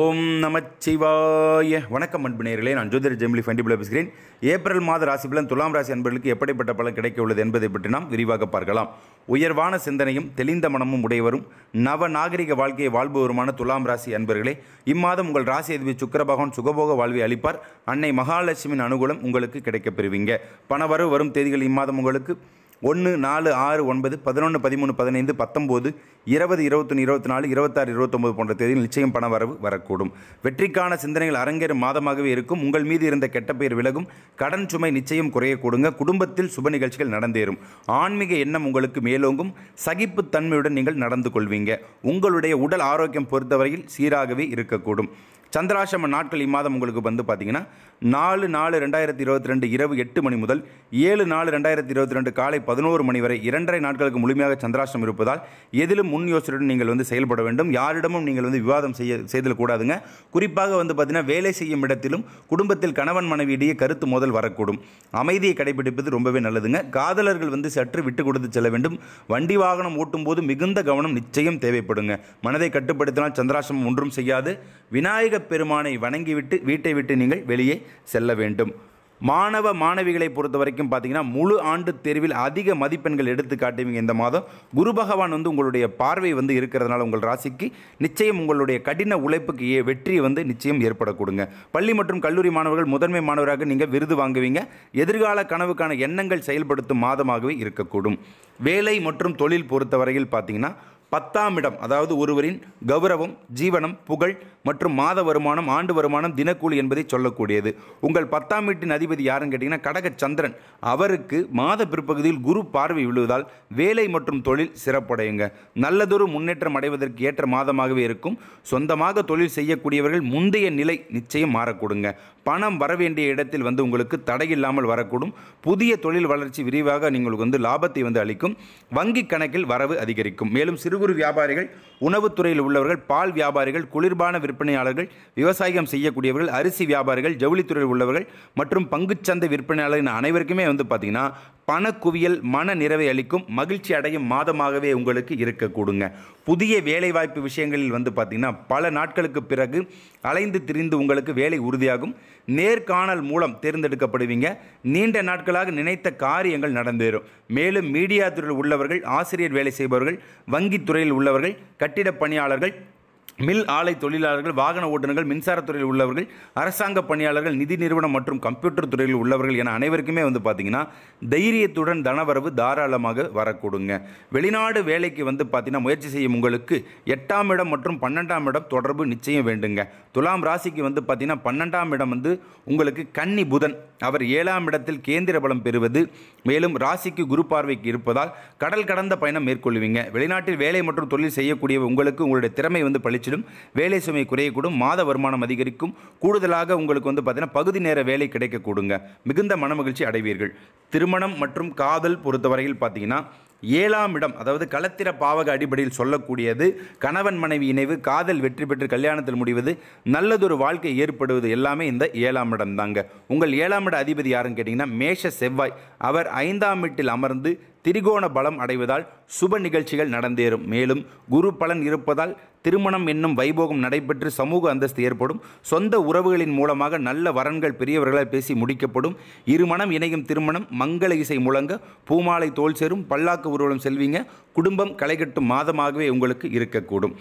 ஓம் நமச்சிவாய வணக்கம் அன்பு நான் ஜோதிர் ஜெமிலி ஃபண்டிபுல பேசுகிறேன் ஏப்ரல் மாத ராசி பலன் துலாம் ராசி அன்பர்களுக்கு எப்படிப்பட்ட பலன் கிடைக்க உள்ளது என்பதை பற்றி நாம் விரிவாக பார்க்கலாம் உயர்வான சிந்தனையும் தெளிந்த மனமும் உடையவரும் நவ நாகரிக வாழ்க்கையை வாழ்பவருமான துலாம் ராசி அன்பர்களே இம்மாதம் உங்கள் ராசி எதிர்ப்பு சுக்கர பகவான் சுகபோக வாழ்வை அளிப்பார் அன்னை மகாலட்சுமியின் அனுகூலம் உங்களுக்கு கிடைக்கப் பெறுவீங்க பணவரவு வரும் தேதிகள் இம்மாதம் உங்களுக்கு ஒன்று நாலு ஆறு ஒன்பது பதினொன்று பதிமூணு பதினைந்து பத்தொம்போது இருபது இருபத்தொன்று இருபத்தி நாலு இருபத்தாறு இருபத்தொம்போது போன்ற தேதியில் நிச்சயம் பண வரவு வரக்கூடும் வெற்றிக்கான சிந்தனைகள் அரங்கேறும் மாதமாகவே இருக்கும் உங்கள் மீது இருந்த கெட்ட பெயர் விலகும் கடன் சுமை நிச்சயம் குறையக்கூடுங்க குடும்பத்தில் சுப நிகழ்ச்சிகள் நடந்தேறும் ஆன்மீக எண்ணம் உங்களுக்கு மேலோங்கும் சகிப்புத்தன்மையுடன் நீங்கள் நடந்து கொள்வீங்க உங்களுடைய உடல் ஆரோக்கியம் பொறுத்தவரையில் சீராகவே இருக்கக்கூடும் சந்திராசிரம நாட்கள் இம்மாதம் உங்களுக்கு வந்து பார்த்தீங்கன்னா நாலு நாலு ரெண்டாயிரத்தி இருபத்தி ரெண்டு இரவு எட்டு மணி முதல் ஏழு நாலு ரெண்டாயிரத்தி இருபத்தி ரெண்டு காலை பதினோரு மணி வரை இரண்டரை நாட்களுக்கு முழுமையாக சந்திராசிரம் இருப்பதால் எதிலும் முன் யோசனையுடன் நீங்கள் வந்து செயல்பட வேண்டும் யாரிடமும் நீங்கள் வந்து விவாதம் செய்ய செய்தல் கூடாதுங்க குறிப்பாக வந்து பார்த்தீங்கன்னா வேலை செய்யும் இடத்திலும் குடும்பத்தில் கணவன் மனைவியிடையே கருத்து மோதல் வரக்கூடும் அமைதியை கடைபிடிப்பது ரொம்பவே நல்லதுங்க காதலர்கள் வந்து சற்று விட்டு கொடுத்து செல்ல வேண்டும் வண்டி வாகனம் ஓட்டும் போது மிகுந்த கவனம் நிச்சயம் தேவைப்படுங்க மனதை கட்டுப்படுத்தினால் சந்திராசிரமம் ஒன்றும் செய்யாது விநாயக பெருமானை வணங்கிவிட்டு வீட்டை விட்டு நீங்கள் வெளியே செல்ல வேண்டும் மாணவ மாணவிகளை பொறுத்த வரைக்கும் பார்த்தீங்கன்னா முழு ஆண்டு தேர்வில் அதிக மதிப்பெண்கள் எடுத்து காட்டுவீங்க இந்த மாதம் குரு பகவான் வந்து உங்களுடைய பார்வை வந்து இருக்கிறதுனால உங்கள் ராசிக்கு நிச்சயம் உங்களுடைய கடின உழைப்புக்கு ஏ வெற்றியை வந்து நிச்சயம் ஏற்படக்கூடுங்க பள்ளி மற்றும் கல்லூரி மாணவர்கள் முதன்மை மாணவராக நீங்கள் விருது வாங்குவீங்க எதிர்கால கனவுக்கான எண்ணங்கள் செயல்படுத்தும் மாதமாகவே இருக்கக்கூடும் வேலை மற்றும் தொழில் பொறுத்த வரையில் பார்த்தீங்கன்னா பத்தாம் இடம் அதாவது ஒருவரின் கௌரவம் ஜீவனம் புகழ் மற்றும் மாத வருமானம் ஆண்டு வருமானம் தினக்கூலி என்பதை சொல்லக்கூடியது உங்கள் பத்தாம் வீட்டின் அதிபதி யாருன்னு கேட்டிங்கன்னா கடக சந்திரன் அவருக்கு மாத பிற்பகுதியில் குரு பார்வை விழுவதால் வேலை மற்றும் தொழில் சிறப்படையுங்க நல்லதொரு முன்னேற்றம் அடைவதற்கு ஏற்ற மாதமாகவே இருக்கும் சொந்தமாக தொழில் செய்யக்கூடியவர்கள் முந்தைய நிலை நிச்சயம் மாறக்கூடுங்க பணம் வரவேண்டிய இடத்தில் வந்து உங்களுக்கு தடையில்லாமல் வரக்கூடும் புதிய தொழில் வளர்ச்சி விரிவாக நீங்களுக்கு வந்து லாபத்தை வந்து அளிக்கும் வங்கி கணக்கில் வரவு அதிகரிக்கும் மேலும் சிறு சிறுகுறு வியாபாரிகள் உணவுத்துறையில் உள்ளவர்கள் பால் வியாபாரிகள் குளிர்பான விற்பனையாளர்கள் விவசாயம் செய்யக்கூடியவர்கள் அரிசி வியாபாரிகள் ஜவுளித்துறையில் உள்ளவர்கள் மற்றும் பங்குச்சந்தை விற்பனையாளர்கள் அனைவருக்குமே வந்து பார்த்திங்கன்னா பணக்குவியல் மன நிறைவை அளிக்கும் மகிழ்ச்சி அடையும் மாதமாகவே உங்களுக்கு இருக்க கூடுங்க புதிய வேலைவாய்ப்பு விஷயங்களில் வந்து பார்த்திங்கன்னா பல நாட்களுக்கு பிறகு அலைந்து திரிந்து உங்களுக்கு வேலை உறுதியாகும் நேர்காணல் மூலம் தேர்ந்தெடுக்கப்படுவீங்க நீண்ட நாட்களாக நினைத்த காரியங்கள் நடந்தேறும் மேலும் மீடியா துறையில் உள்ளவர்கள் ஆசிரியர் வேலை செய்பவர்கள் வங்கித்துறையில் உள்ளவர்கள் கட்டிட பணியாளர்கள் மில் ஆலை தொழிலாளர்கள் வாகன ஓட்டுநர்கள் மின்சாரத்துறையில் உள்ளவர்கள் அரசாங்க பணியாளர்கள் நிதி நிறுவனம் மற்றும் கம்ப்யூட்டர் துறையில் உள்ளவர்கள் என அனைவருக்குமே வந்து பார்த்தீங்கன்னா தைரியத்துடன் தனவரவு தாராளமாக வரக்கூடுங்க வெளிநாடு வேலைக்கு வந்து பார்த்திங்கன்னா முயற்சி செய்யும் உங்களுக்கு எட்டாம் இடம் மற்றும் பன்னெண்டாம் இடம் தொடர்பு நிச்சயம் வேண்டுங்க துலாம் ராசிக்கு வந்து பார்த்தீங்கன்னா பன்னெண்டாம் இடம் வந்து உங்களுக்கு கன்னி புதன் அவர் ஏழாம் இடத்தில் கேந்திர பலம் பெறுவது மேலும் ராசிக்கு குரு பார்வைக்கு இருப்பதால் கடல் கடந்த பயணம் மேற்கொள்வீங்க வெளிநாட்டில் வேலை மற்றும் தொழில் செய்யக்கூடிய உங்களுக்கு உங்களுடைய திறமை வந்து பழிச்சு அதிகரிச்சிடும் வேலை சுமை குறையக்கூடும் மாத வருமானம் அதிகரிக்கும் கூடுதலாக உங்களுக்கு வந்து பார்த்தீங்கன்னா பகுதி நேர வேலை கிடைக்கக்கூடுங்க மிகுந்த மனமகிழ்ச்சி அடைவீர்கள் திருமணம் மற்றும் காதல் பொறுத்தவரையில் பார்த்தீங்கன்னா ஏழாம் இடம் அதாவது கலத்திர பாவக அடிப்படையில் சொல்லக்கூடியது கணவன் மனைவி இணைவு காதல் வெற்றி பெற்று கல்யாணத்தில் முடிவது நல்லதொரு வாழ்க்கை ஏற்படுவது எல்லாமே இந்த ஏழாம் இடம் தாங்க உங்கள் ஏழாம் இட அதிபதி யாருன்னு கேட்டிங்கன்னா மேஷ செவ்வாய் அவர் ஐந்தாம் வீட்டில் அமர்ந்து திரிகோண பலம் அடைவதால் சுப நிகழ்ச்சிகள் நடந்தேறும் மேலும் குரு பலன் இருப்பதால் திருமணம் என்னும் வைபோகம் நடைபெற்று சமூக அந்தஸ்து ஏற்படும் சொந்த உறவுகளின் மூலமாக நல்ல வரன்கள் பெரியவர்களால் பேசி முடிக்கப்படும் இருமணம் இணையும் திருமணம் மங்கள இசை முழங்க பூமாலை தோல் சேரும் பல்லாக்கு ஊர்வலம் செல்வீங்க குடும்பம் களைகட்டும் மாதமாகவே உங்களுக்கு இருக்கக்கூடும்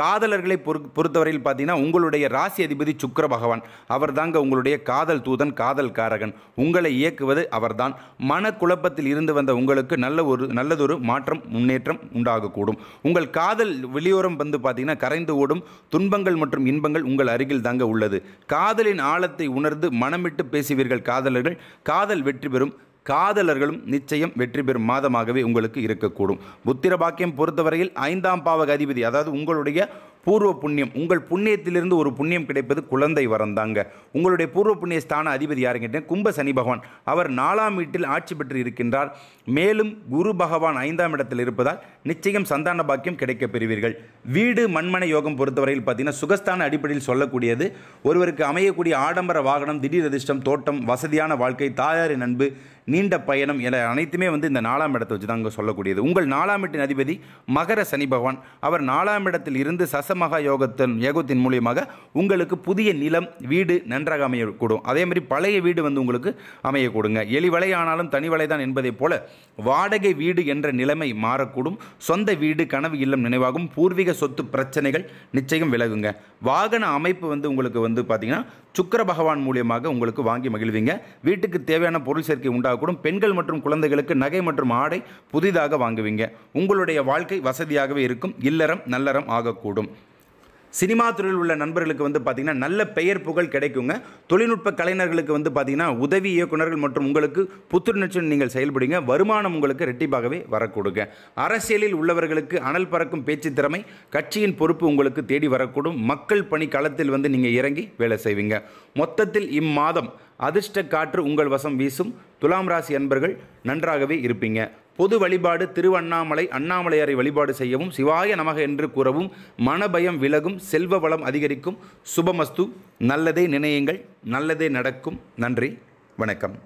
காதலர்களை பொறு பொறுத்தவரையில் பார்த்தீங்கன்னா உங்களுடைய ராசி அதிபதி சுக்கர பகவான் அவர் தாங்க உங்களுடைய காதல் தூதன் காதல் காரகன் உங்களை இயக்குவது அவர்தான் மன குழப்பத்தில் இருந்து வந்த உங்களுக்கு நல்ல ஒரு நல்லதொரு மாற்றம் முன்னேற்றம் உண்டாகக்கூடும் உங்கள் காதல் வெளியோரம் வந்து பார்த்தீங்கன்னா கரைந்து ஓடும் துன்பங்கள் மற்றும் இன்பங்கள் உங்கள் அருகில் தாங்க உள்ளது காதலின் ஆழத்தை உணர்ந்து மனமிட்டு பேசுவீர்கள் காதலர்கள் காதல் வெற்றி பெறும் காதலர்களும் நிச்சயம் வெற்றி பெறும் மாதமாகவே உங்களுக்கு இருக்கக்கூடும் புத்திர பாக்கியம் பொறுத்தவரையில் ஐந்தாம் பாவக அதிபதி அதாவது உங்களுடைய பூர்வ புண்ணியம் உங்கள் புண்ணியத்திலிருந்து ஒரு புண்ணியம் கிடைப்பது குழந்தை வரந்தாங்க உங்களுடைய பூர்வ புண்ணிய ஸ்தான அதிபதி யாருன்னு கேட்டேன் கும்ப சனி பகவான் அவர் நாலாம் வீட்டில் ஆட்சி பெற்று இருக்கின்றார் மேலும் குரு பகவான் ஐந்தாம் இடத்தில் இருப்பதால் நிச்சயம் சந்தான பாக்கியம் கிடைக்கப் பெறுவீர்கள் வீடு மண்மனை யோகம் பொறுத்தவரையில் பார்த்தீங்கன்னா சுகஸ்தான அடிப்படையில் சொல்லக்கூடியது ஒருவருக்கு அமையக்கூடிய ஆடம்பர வாகனம் திடீர் அதிர்ஷ்டம் தோட்டம் வசதியான வாழ்க்கை தாயாரின் அன்பு நீண்ட பயணம் என அனைத்துமே வந்து இந்த நாலாம் இடத்தை வச்சு அங்கே சொல்லக்கூடியது உங்கள் நாலாம் இடத்தின் அதிபதி மகர சனி பகவான் அவர் நாலாம் இடத்தில் இருந்து சசமகா யோகத்தின் யோகத்தின் மூலியமாக உங்களுக்கு புதிய நிலம் வீடு நன்றாக அமையக்கூடும் அதே மாதிரி பழைய வீடு வந்து உங்களுக்கு அமையக்கூடுங்க எளிவலையானாலும் தான் என்பதைப் போல வாடகை வீடு என்ற நிலைமை மாறக்கூடும் சொந்த வீடு கனவு இல்லம் நினைவாகும் பூர்வீக சொத்து பிரச்சனைகள் நிச்சயம் விலகுங்க வாகன அமைப்பு வந்து உங்களுக்கு வந்து பார்த்தீங்கன்னா சுக்கர பகவான் மூலியமாக உங்களுக்கு வாங்கி மகிழ்வீங்க வீட்டுக்கு தேவையான பொருள் சேர்க்கை உண்டாக காரணங்களுக்காக கூட பெண்கள் மற்றும் குழந்தைகளுக்கு நகை மற்றும் ஆடை புதிதாக வாங்குவீங்க உங்களுடைய வாழ்க்கை வசதியாகவே இருக்கும் இல்லறம் நல்லறம் ஆகக்கூடும் சினிமா துறையில் உள்ள நண்பர்களுக்கு வந்து பார்த்திங்கன்னா நல்ல பெயர் புகழ் கிடைக்குங்க தொழில்நுட்ப கலைஞர்களுக்கு வந்து பார்த்திங்கன்னா உதவி இயக்குநர்கள் மற்றும் உங்களுக்கு புத்துணர்ச்சியுடன் நீங்கள் செயல்படுங்க வருமானம் உங்களுக்கு ரெட்டிப்பாகவே வரக்கூடுங்க அரசியலில் உள்ளவர்களுக்கு அனல் பறக்கும் பேச்சு திறமை கட்சியின் பொறுப்பு உங்களுக்கு தேடி வரக்கூடும் மக்கள் பணி களத்தில் வந்து நீங்கள் இறங்கி வேலை செய்வீங்க மொத்தத்தில் இம்மாதம் அதிர்ஷ்ட காற்று உங்கள் வசம் வீசும் துலாம் ராசி அன்பர்கள் நன்றாகவே இருப்பீங்க பொது வழிபாடு திருவண்ணாமலை அண்ணாமலையாரை வழிபாடு செய்யவும் சிவாய நமக என்று கூறவும் மனபயம் விலகும் செல்வ வளம் அதிகரிக்கும் சுபமஸ்து நல்லதே நினையுங்கள் நல்லதே நடக்கும் நன்றி வணக்கம்